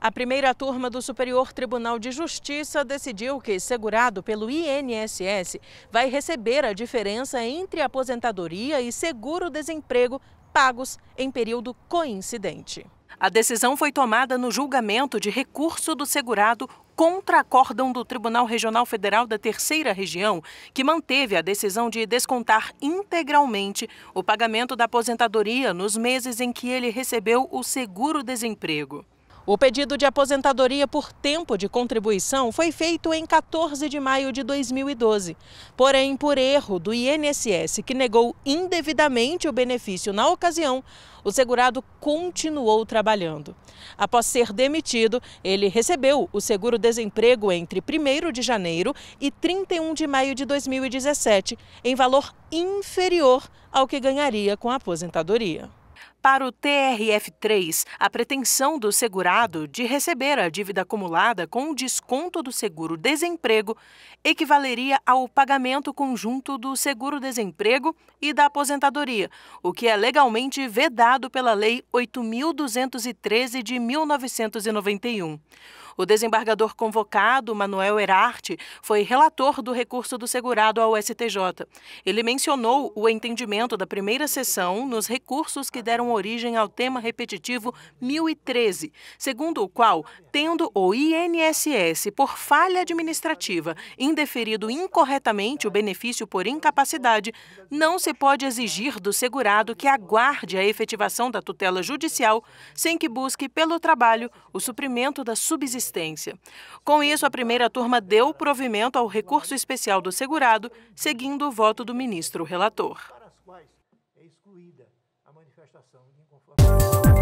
A primeira turma do Superior Tribunal de Justiça decidiu que segurado pelo INSS vai receber a diferença entre aposentadoria e seguro-desemprego pagos em período coincidente. A decisão foi tomada no julgamento de recurso do segurado contra acórdão do Tribunal Regional Federal da Terceira Região, que manteve a decisão de descontar integralmente o pagamento da aposentadoria nos meses em que ele recebeu o seguro-desemprego. O pedido de aposentadoria por tempo de contribuição foi feito em 14 de maio de 2012. Porém, por erro do INSS, que negou indevidamente o benefício na ocasião, o segurado continuou trabalhando. Após ser demitido, ele recebeu o seguro-desemprego entre 1 de janeiro e 31 de maio de 2017, em valor inferior ao que ganharia com a aposentadoria para o TRF3 a pretensão do segurado de receber a dívida acumulada com o desconto do seguro-desemprego equivaleria ao pagamento conjunto do seguro-desemprego e da aposentadoria, o que é legalmente vedado pela Lei 8.213 de 1991. O desembargador convocado, Manuel Erarte, foi relator do recurso do segurado ao STJ. Ele mencionou o entendimento da primeira sessão nos recursos que deram origem ao tema repetitivo 1013, segundo o qual, tendo o INSS por falha administrativa indeferido incorretamente o benefício por incapacidade, não se pode exigir do segurado que aguarde a efetivação da tutela judicial sem que busque pelo trabalho o suprimento da subsistência. Com isso, a primeira turma deu provimento ao recurso especial do segurado, seguindo o voto do ministro relator. É manifestação de inconformidade.